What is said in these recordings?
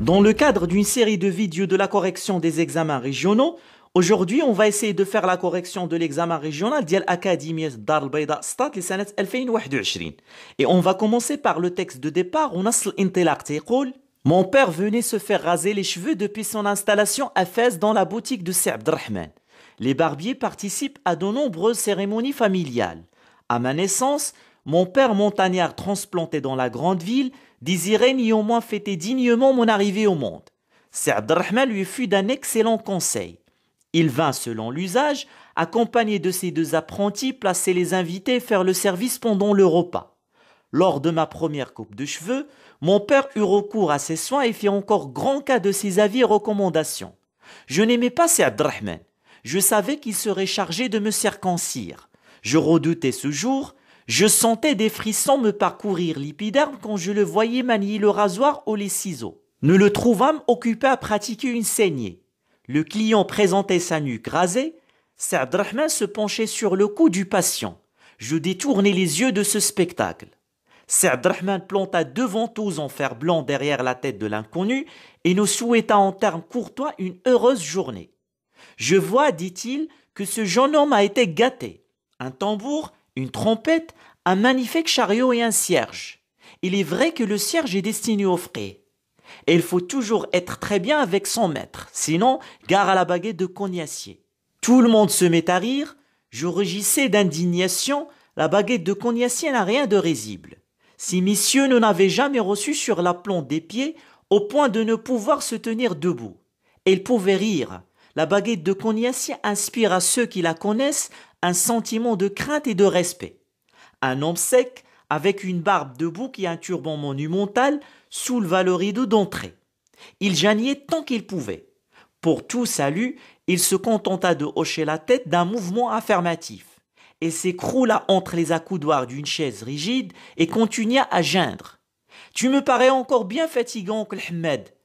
Dans le cadre d'une série de vidéos de la correction des examens régionaux, aujourd'hui, on va essayer de faire la correction de l'examen régional de l'Académie Dar Stat 2021. Et on va commencer par le texte de départ, on a Mon père venait se faire raser les cheveux depuis son installation à Fès dans la boutique de serb Drahman les barbiers participent à de nombreuses cérémonies familiales. À ma naissance, mon père montagnard transplanté dans la grande ville désirait néanmoins fêter dignement mon arrivée au monde. Abdelrahman lui fut d'un excellent conseil. Il vint, selon l'usage, accompagné de ses deux apprentis, placer les invités et faire le service pendant le repas. Lors de ma première coupe de cheveux, mon père eut recours à ses soins et fit encore grand cas de ses avis et recommandations. Je n'aimais pas Abdelrahman je savais qu'il serait chargé de me circoncire. Je redoutais ce jour, je sentais des frissons me parcourir l'épiderme quand je le voyais manier le rasoir ou les ciseaux. Nous le trouvâmes occupé à pratiquer une saignée. Le client présentait sa nuque rasée, Saad Rahman se penchait sur le cou du patient. Je détournai les yeux de ce spectacle. Ser Rahman planta deux ventouses en fer blanc derrière la tête de l'inconnu et nous souhaita en termes courtois une heureuse journée. Je vois, dit-il, que ce jeune homme a été gâté. Un tambour, une trompette, un magnifique chariot et un cierge. Il est vrai que le cierge est destiné aux frais. Et il faut toujours être très bien avec son maître, sinon gare à la baguette de cognacier. Tout le monde se met à rire, je rugissais d'indignation, la baguette de cognacier n'a rien de risible. Si messieurs ne l'avaient jamais reçu sur l'aplomb des pieds, au point de ne pouvoir se tenir debout. elle pouvait rire, la baguette de Cognac inspire à ceux qui la connaissent un sentiment de crainte et de respect. Un homme sec, avec une barbe de bouc et un turban monumental, souleva le rideau d'entrée. Il jagnait tant qu'il pouvait. Pour tout salut, il se contenta de hocher la tête d'un mouvement affirmatif et s'écroula entre les accoudoirs d'une chaise rigide et continua à geindre. Tu me parais encore bien fatigant, oncle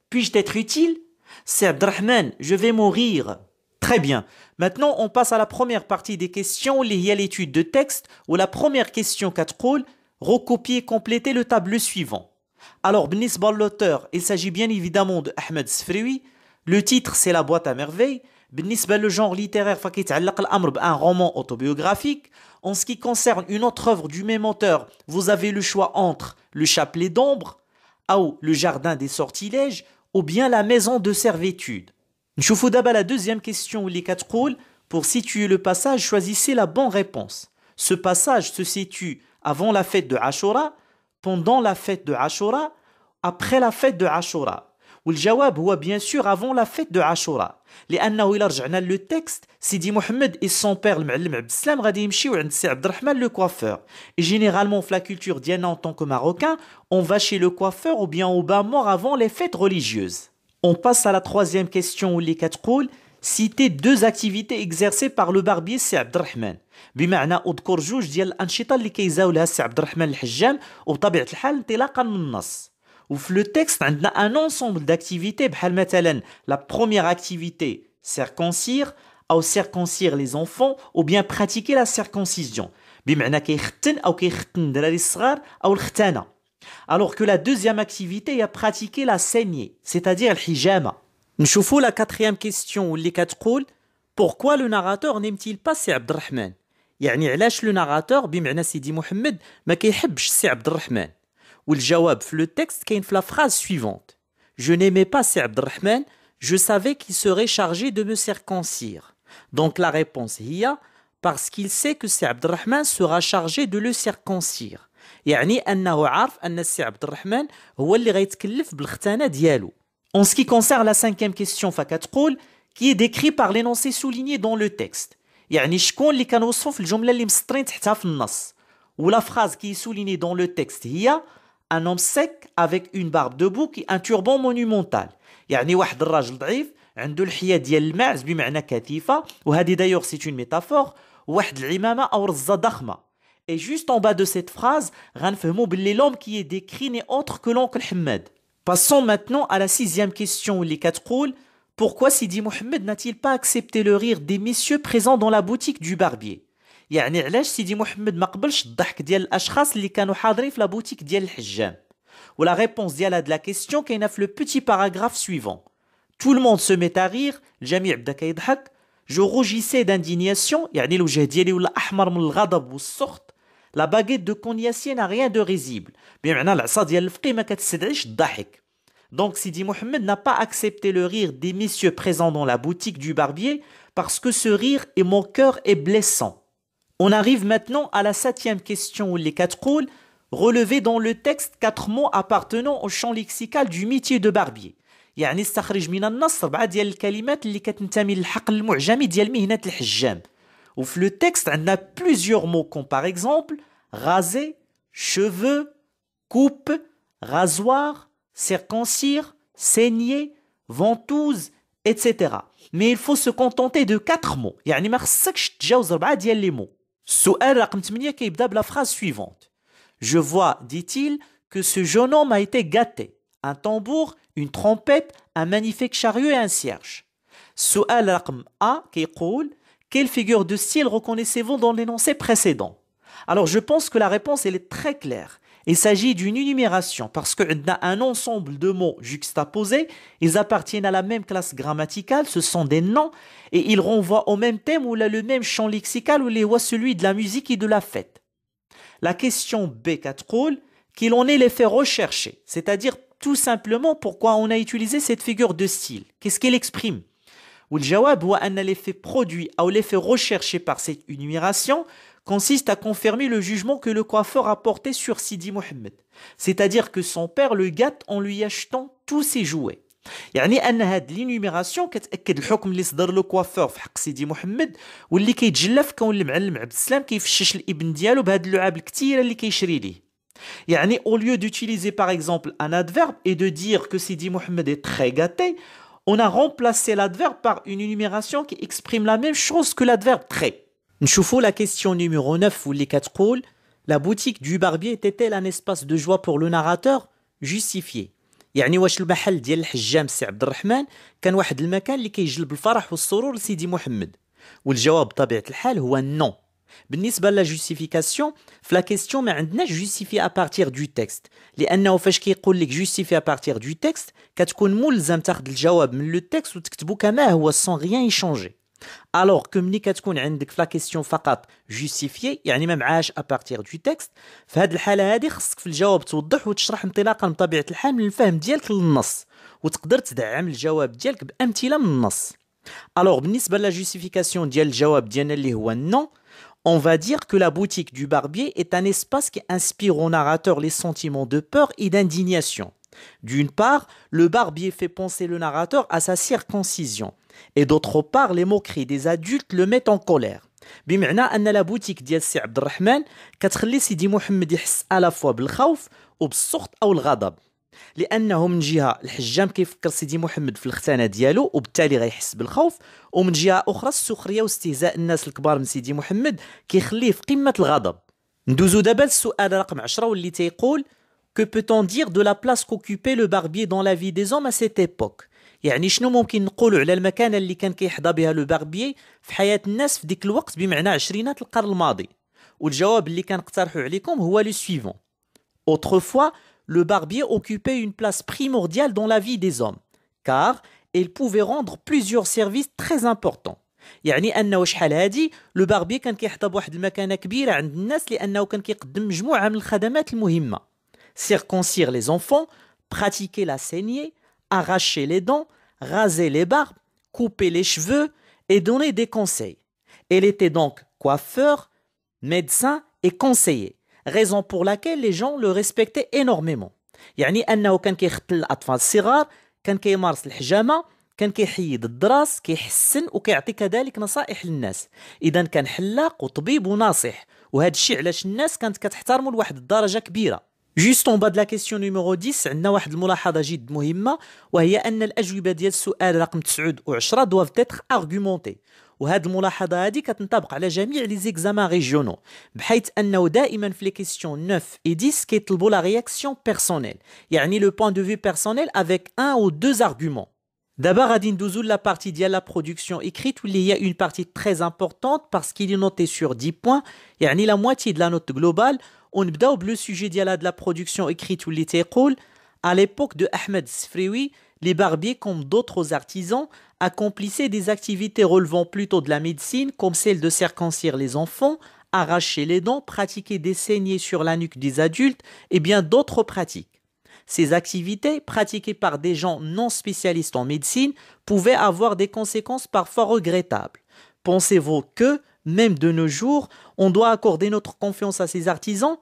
Puis-je t'être utile c'est Abdrahman, je vais mourir. Très bien. Maintenant, on passe à la première partie des questions liées à l'étude de texte, où la première question 4 rôles, recopier, compléter le tableau suivant. Alors, Bnisbal l'auteur, il s'agit bien évidemment de Ahmed Sfrioui. Le titre, c'est La boîte à merveilles. Bnisbal le genre littéraire, un roman autobiographique. En ce qui concerne une autre œuvre du même auteur, vous avez le choix entre Le chapelet d'ombre, ou Le jardin des sortilèges, ou bien la maison de servitude. Nous d'abord la deuxième question où les quatre Pour situer le passage, choisissez la bonne réponse. Ce passage se situe avant la fête de Ashura, pendant la fête de Ashura, après la fête de Ashura. Le réponse est bien sûr avant la fête de Ashura. Les annaouilar regnaient le texte. Sidi Mohammed et son père le maître de l'islam radémchi et le coiffeur. Et le coiffeur. Généralement, la culture en tant que marocain, on va chez le coiffeur ou bien au bain mort avant les fêtes religieuses. On passe à la troisième question où les quatre Citer deux activités exercées par le barbier S. Abderrahman. Bimana au de corps juge dire en chita les ou là S. Ouf le texte un un ensemble d'activités la première activité circoncire ou circoncire les enfants ou bien pratiquer la circoncision alors que la deuxième activité à pratiquer la saignée c'est-à-dire Nous نشوفوا la quatrième question quatre كتقول pourquoi le narrateur n'aime-t-il pas y a Yani, يعني علاش narrateur ناراتور بمعنى سيدي محمد ما كيحبش سي عبد ou le jawab, le texte qui la phrase suivante. Je n'aimais pas Saad Rahman, je savais qu'il serait chargé de me circoncire. Donc la réponse est parce qu'il sait que Saad Rahman sera chargé de le circoncire. En ce qui concerne la cinquième question qui est décrite par l'énoncé souligné dans le texte ou la phrase qui est soulignée dans le texte un homme sec avec une barbe de bouc et un turban monumental. Yani Et juste en bas de cette phrase, غنفهموا l'homme qui est décrit n'est autre que l'oncle Ahmed. Passons maintenant à la sixième question les quatre rôles. Pourquoi Sidi Mohamed n'a-t-il pas accepté le rire des messieurs présents dans la boutique du barbier signifie Sidi Mohammed marque le choc d'hypocrite, les personnes qui étaient présentes dans la boutique, le réponse à la question est dans le petit paragraphe suivant. Tout le monde se met à rire, Jamil Abdakaydak, je rougissais d'indignation, signifie le ahmar mul gadab ou La baguette de Konyassien n'a rien de risible. mais la à cette Donc Sidi Mohammed n'a pas accepté le rire des messieurs présents dans la boutique du barbier parce que ce rire est mon cœur est blessant. On arrive maintenant à la septième question où les quatre coules relever dans le texte quatre mots appartenant au champ lexical du métier de barbier. Il y a une question qui est de la question de la question de la question de la question de la Le texte a plusieurs mots, comme par exemple raser, cheveux, coupe, rasoir, circoncire, saigner, ventouse, etc. Mais il faut se contenter de quatre mots. Il y a une question de la question de la question de la 8 la phrase suivante. Je vois, dit-il, que ce jeune homme a été gâté. Un tambour, une trompette, un magnifique chariot et un cierge. Souel raqm A quelle figure de style reconnaissez-vous dans l'énoncé précédent Alors je pense que la réponse est très claire. Il s'agit d'une énumération parce qu'on a un ensemble de mots juxtaposés, ils appartiennent à la même classe grammaticale, ce sont des noms, et ils renvoient au même thème ou le même champ lexical ou les voix, celui de la musique et de la fête. La question B4 qu'il en est les faits rechercher, c'est-à-dire tout simplement pourquoi on a utilisé cette figure de style, qu'est-ce qu'elle exprime. والجواب هو un l'effet produit ou l'effet recherché par cette énumération consiste à confirmer le jugement que le coiffeur a porté sur Sidi Mohamed, c'est-à-dire que son père le gâte en lui achetant tous ses jouets. يعني ان هذه لينيميراسيون كتاكد الحكم اللي صدر له كوافور في حق سيدي محمد واللي كيتجلى في كون المعلم عبد السلام كيفشش الابن ديالو بهاد اللعاب الكثيره اللي كيشري ليه يعني au lieu d'utiliser par exemple un adverbe et de dire que Sidi Mohamed est très gâté on a remplacé l'adverbe par une énumération qui exprime la même chose que l'adverbe très. Nous la question numéro 9 où les quatre rôles. La boutique du barbier était-elle un espace de joie pour le narrateur Justifié. يعني واش المحل ديال الحجام سي عبد الرحمن كان واحد المكان اللي كيجلب الفرح والسرور لسيدي محمد والجواب بطبيعه الحال هو نو بالنسبة لا جوستيفيكاسيون فلا كيستيون ما عندناش جوستيفي ابارتيغ دو تكست لانه فاش كيقول لك جوستيفي ابارتيغ دو تكست كتكون ملزم تاخذ الجواب من لو تكست وتكتبو كما هو سون غيان يشونجي الوغ كو ملي كتكون عندك فلا كيستيون فقط جوستيفي يعني ما معاش ابارتيغ دو تكست في هذه الحاله هذه خصك في الجواب توضح وتشرح انطلاقا بطبيعه الحال من الفهم ديالك للنص وتقدر تدعم الجواب ديالك بامثله من النص الوغ بالنسبه لا جوستيفيكاسيون ديال الجواب ديالنا اللي هو نو no, on va dire que la boutique du barbier est un espace qui inspire au narrateur les sentiments de peur et d'indignation. D'une part, le barbier fait penser le narrateur à sa circoncision, et d'autre part, les moqueries des adultes le mettent en colère. à la fois لانه من جهه الحجام كيفكر سيدي محمد في الختانه ديالو وبالتالي غيحس بالخوف ومن جهه اخرى السخريه واستهزاء الناس الكبار من سيدي محمد كيخليه في قمه الغضب ندوزو دابا للسؤال رقم 10 واللي تيقول كو بوتون دير دو لا la كوكوبي لو باربي دون لا في دي زوم ا سيت ايبوك يعني شنو ممكن نقولوا على المكانة اللي كان كيحظى بها لو باربيي في حياة الناس في ديك الوقت بمعنى عشرينات القرن الماضي والجواب اللي اقترحه عليكم هو لو سويفون Autrefois, le barbier occupait une place primordiale dans la vie des hommes, car il pouvait rendre plusieurs services très importants. يعني circoncire les enfants pratiquer la saignée arracher les dents raser les barbes couper les cheveux et donner des conseils elle était donc coiffeur médecin et conseiller raison pour laquelle les gens le respectaient énormément يعني انه كان كيختل الاطفال الصغار كان كيمارس الحجامه كان كيحيد الدراس كيحسن وكيعطي كذلك نصائح للناس اذا كان حلاق وطبيب وناصح وهذا الشيء علاش الناس كانت كتحترمه لواحد الدرجه كبيره جوست اون با لا كيسيون نيميرو 10 عندنا واحد الملاحظه جد مهمه وهي ان الاجوبه ديال السؤال رقم 9 و10 دواف تيتر ارغومونتي Et وهذه الملاحظه هذه كتنطبق على جميع لي زيكزامان ريجيونو بحيث انه دائما في لي questions 9 et 10 réaction personnelle. C'est-à-dire le point de vue personnel avec un ou deux arguments. D'abord, à Dindouzou, la partie de la production écrite, où il y a une partie très importante parce qu'il est noté sur 10 points, c'est-à-dire la moitié de la note globale. On bdaoub le sujet de la production écrite où il était à l'époque de Ahmed Sfrioui, les barbiers comme d'autres artisans accomplissait des activités relevant plutôt de la médecine, comme celle de circoncire les enfants, arracher les dents, pratiquer des saignées sur la nuque des adultes et bien d'autres pratiques. Ces activités, pratiquées par des gens non spécialistes en médecine, pouvaient avoir des conséquences parfois regrettables. Pensez-vous que, même de nos jours, on doit accorder notre confiance à ces artisans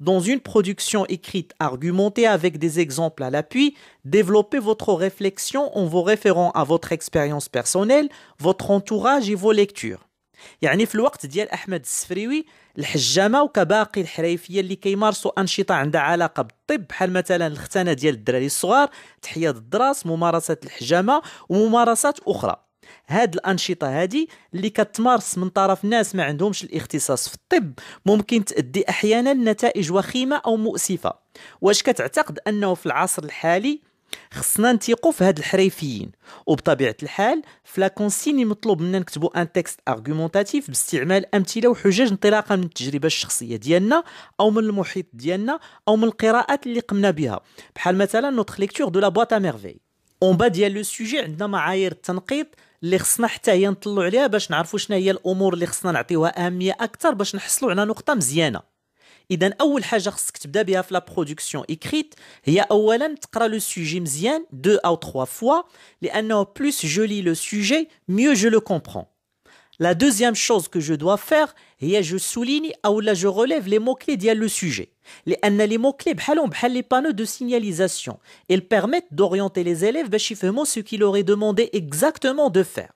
dans une production écrite argumentée avec des exemples à l'appui, développez votre réflexion en vous référant à votre expérience personnelle, votre entourage et vos lectures. يعني في الوقت ديال احمد السفريوي الحجامه وكباقي الحريفيه اللي كيمارسوا انشطه عندها علاقه بالطب بحال مثلا الختانه ديال الدراري الصغار تحيه الدراس ممارسه الحجامه وممارسات اخرى هاد الانشطه هادي اللي كتمارس من طرف ناس ما عندهمش الاختصاص في الطب ممكن تؤدي احيانا لنتائج وخيمه او مؤسفه واش كتعتقد انه في العصر الحالي خصنا نتيقوا في هاد الحريفيين وبطبيعه الحال في لاكونسيني مطلوب منا نكتبوا ان تكست ارغومونتاتيف باستعمال امثله وحجج انطلاقا من التجربه الشخصيه ديالنا او من المحيط ديالنا او من القراءات اللي قمنا بها بحال مثلا نوتخ ليكتور دو لا بواط ا ميرفي اون با ديال لو سوجي عندنا معايير التنقيط اللي خصنا حتى هي نطلعوا عليها باش نعرفوا شنو هي الامور اللي خصنا نعطيوها اهميه اكثر باش نحصلوا على نقطه مزيانه اذا اول حاجه خصك تبدا بها في لا برودكسيون اكريت هي اولا تقرا لو سوجي مزيان دو او تخوا فوا لانه بلوس جولي لو سوجي ميو جو لو كومبرون La deuxième chose que je dois faire, et je souligne ou là je relève les mots-clés d'il le sujet. Les, les mots-clés, les panneaux de signalisation. Ils permettent d'orienter les élèves bah, ce qu'il aurait demandé exactement de faire.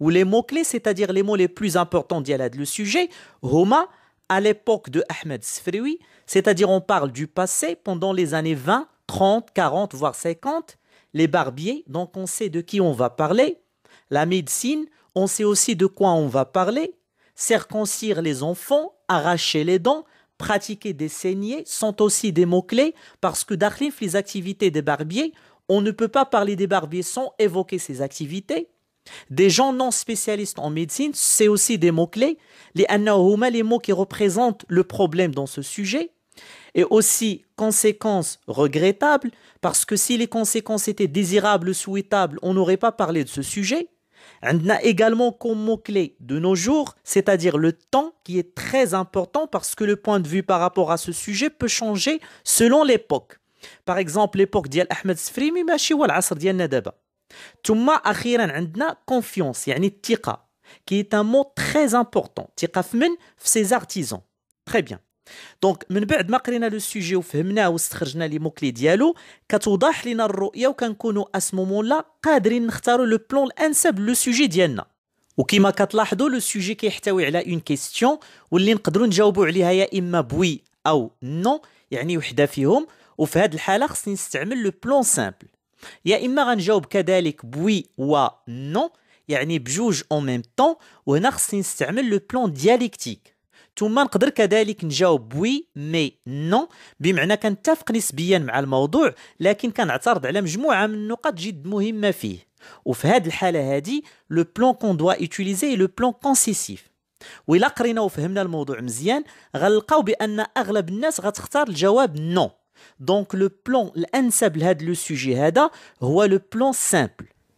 Ou les mots-clés, c'est-à-dire les mots les plus importants d'il le sujet, Roma, à l'époque de Ahmed Sfrioui, c'est-à-dire on parle du passé pendant les années 20, 30, 40, voire 50, les barbiers, donc on sait de qui on va parler, la médecine, on sait aussi de quoi on va parler. Circoncire les enfants, arracher les dents, pratiquer des saignées sont aussi des mots-clés parce que d'Arlif, les activités des barbiers, on ne peut pas parler des barbiers sans évoquer ces activités. Des gens non spécialistes en médecine, c'est aussi des mots-clés. Les anahouma, les mots qui représentent le problème dans ce sujet. Et aussi, conséquences regrettables, parce que si les conséquences étaient désirables, souhaitables, on n'aurait pas parlé de ce sujet. On également comme mot-clé de nos jours, c'est-à-dire le temps qui est très important parce que le point de vue par rapport à ce sujet peut changer selon l'époque. Par exemple, l'époque d'Ahmed Ahmed Sfrimi, ماشي هو العصر عندنا confiance يعني tika, qui est un mot très important. ses artisans. Très bien. دونك من بعد ما قرينا لو سوجي وفهمناه واستخرجنا لي موكلي ديالو كتوضح لنا الرؤيه وكنكونوا اسمومون قادرين نختاروا لو بلون الانسب لو سوجي ديالنا وكما كتلاحظوا لو سوجي كيحتوي على اون كيستيون واللي نقدروا نجاوبوا عليها يا اما بوي او نو يعني وحده فيهم وفي هذه الحاله خصني نستعمل لو بلون سامبل يا اما غنجاوب كذلك بوي و نو يعني بجوج اون ميم طون وهنا خصني نستعمل لو بلون ديالكتيك ثم نقدر كذلك نجاوب وي مي نو بمعنى كنتفق نسبيا مع الموضوع لكن كنعترض على مجموعه من النقط جد مهمه فيه وفي هذه الحاله هذه لو بلون كون دوا يوتيليزي لو بلون كونسيسيف وإلا قرينا وفهمنا الموضوع مزيان غنلقاو بان اغلب الناس غتختار الجواب نو دونك لو بلون الانسب لهذا لو سوجي هذا هو لو بلون سامبل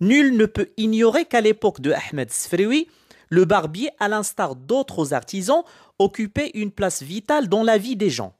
Nul ne peut ignorer qu'à l'époque de Ahmed Sfrioui, le barbier, à l'instar d'autres artisans, occupait une place vitale dans la vie des gens.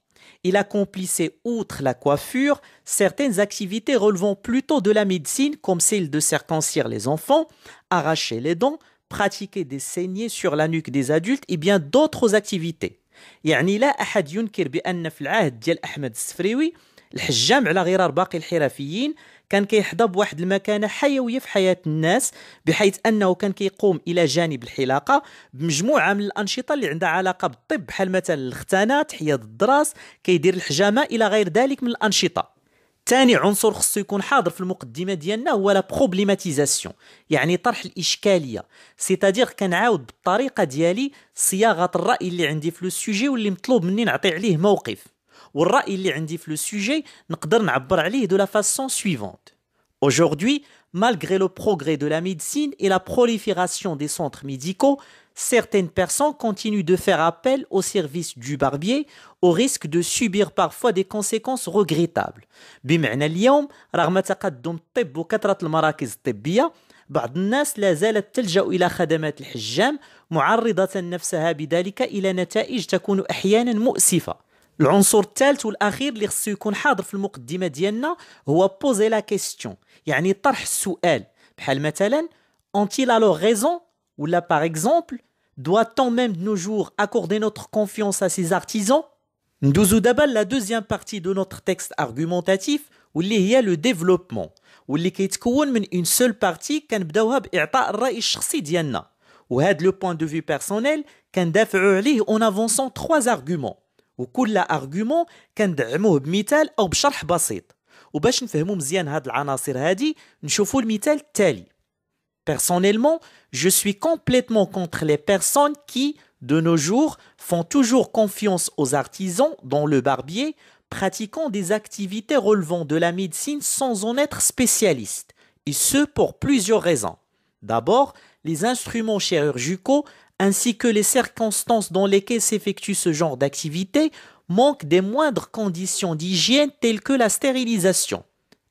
Il accomplissait, outre la coiffure, certaines activités relevant plutôt de la médecine, comme celle de circoncire les enfants, arracher les dents, pratiquer des saignées sur la nuque des adultes et bien d'autres activités. يعني لا احد ينكر بان في العهد ديال احمد السفريوي الحجام على غرار باقي الحرفيين كان كيحظى بواحد المكانه حيويه في حياه الناس بحيث انه كان كيقوم الى جانب الحلاقه بمجموعه من الانشطه اللي عندها علاقه بالطب بحال مثلا الختانه تحيه الضراس كيدير الحجامه الى غير ذلك من الانشطه ثاني عنصر خصو يكون حاضر في المقدمه ديالنا هو لا بروبليماتيزاسيون يعني طرح الاشكاليه سيتادير كنعاود بالطريقه ديالي صياغه الراي اللي عندي في لو سوجي واللي مطلوب مني نعطي عليه موقف والراي اللي عندي في لو سوجي نقدر نعبر عليه دو لا فاسون سويفونت Aujourd'hui, malgré le progrès de la médecine et la prolifération des centres médicaux, certaines personnes continuent de faire appel au service du barbier au risque de subir parfois des conséquences regrettables. بمعنى اليوم رغم تقدم الطب وكثرة المراكز الطبية بعض الناس لا زالت تلجأ إلى خدمات الحجام معرضة نفسها بذلك إلى نتائج تكون أحيانا مؤسفة العنصر الثالث والاخير اللي خصو يكون حاضر في المقدمه ديالنا هو بوزي لا كيستيون يعني طرح السؤال بحال مثلا ont-ils raison ou là par exemple, doit-on même de nos jours accorder notre confiance à ces artisans ou d'abord la deuxième partie de notre texte argumentatif où il y a le développement. Où il y a une seule partie qui est la partie où il le point de vue personnel qui en avançant trois arguments. Où tous argument arguments, le point de basit. ou le point de vue basé. Où il y a un Personnellement, je suis complètement contre les personnes qui, de nos jours, font toujours confiance aux artisans, dont le barbier, pratiquant des activités relevant de la médecine sans en être spécialiste, et ce pour plusieurs raisons. D'abord, les instruments chirurgicaux ainsi que les circonstances dans lesquelles s'effectue ce genre d'activité manquent des moindres conditions d'hygiène telles que la stérilisation.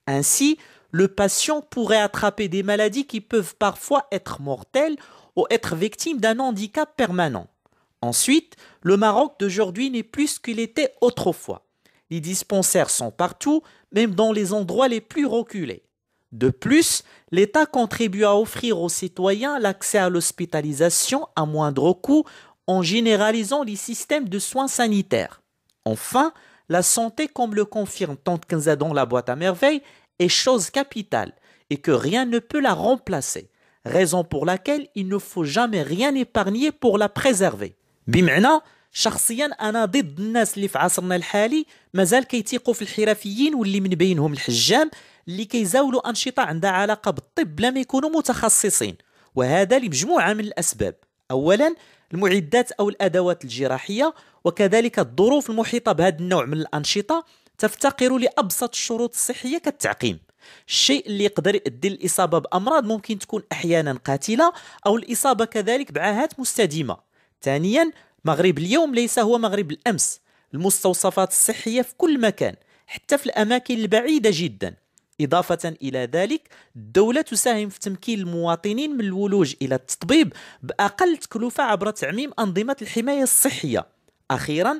Ainsi, le patient pourrait attraper des maladies qui peuvent parfois être mortelles ou être victime d'un handicap permanent. Ensuite, le Maroc d'aujourd'hui n'est plus ce qu'il était autrefois. Les dispensaires sont partout, même dans les endroits les plus reculés. De plus, l'État contribue à offrir aux citoyens l'accès à l'hospitalisation à moindre coût en généralisant les systèmes de soins sanitaires. Enfin, la santé, comme le confirme Tante Kenza la boîte à merveilles, est chose capitale et que rien ne peut la remplacer, raison pour laquelle il ne faut jamais rien épargner pour la préserver. بمعنى شخصيا انا ضد الناس اللي في عصرنا الحالي مازال كيتيقوا في الحرفيين واللي من بينهم الحجام اللي كيزاولوا انشطه عندها علاقه بالطب بلا ما يكونوا متخصصين وهذا لمجموعه من الاسباب اولا المعدات او الادوات الجراحيه وكذلك الظروف المحيطه بهذا النوع من الانشطه تفتقر لأبسط الشروط الصحية كالتعقيم الشيء اللي يقدر يؤدي للإصابة بأمراض ممكن تكون أحيانا قاتلة أو الإصابة كذلك بعاهات مستديمة ثانيا مغرب اليوم ليس هو مغرب الأمس المستوصفات الصحية في كل مكان حتى في الأماكن البعيدة جدا إضافة إلى ذلك الدولة تساهم في تمكين المواطنين من الولوج إلى التطبيب بأقل تكلفة عبر تعميم أنظمة الحماية الصحية أخيرا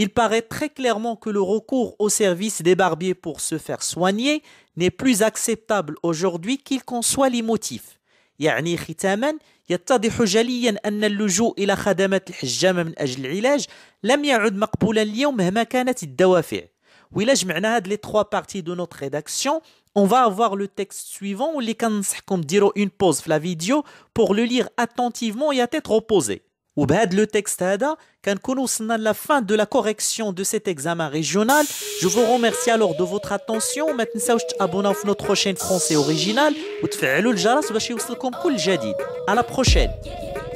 Il paraît très clairement que le recours au service des barbiers pour se faire soigner n'est plus acceptable aujourd'hui qu'il conçoit les motifs. يعني ختاما يتضح جليا أن اللجوء إلى خدمات الحجامة من أجل العلاج لم يعد مقبولا اليوم مهما كانت الدوافع وإلا جمعنا هاد les trois parties de notre rédaction. On va avoir le texte suivant, les conseille comme diront une pause la vidéo pour le lire attentivement et à tête reposée. Et avec ce texte, nous arrivons à la fin de la correction de cet examen régional. Je vous remercie alors de votre attention. Maintenant, pas à vous à notre chaîne française originale et à activer la cloche pour ne manquer aucune de nos nouvelles vidéos. À la prochaine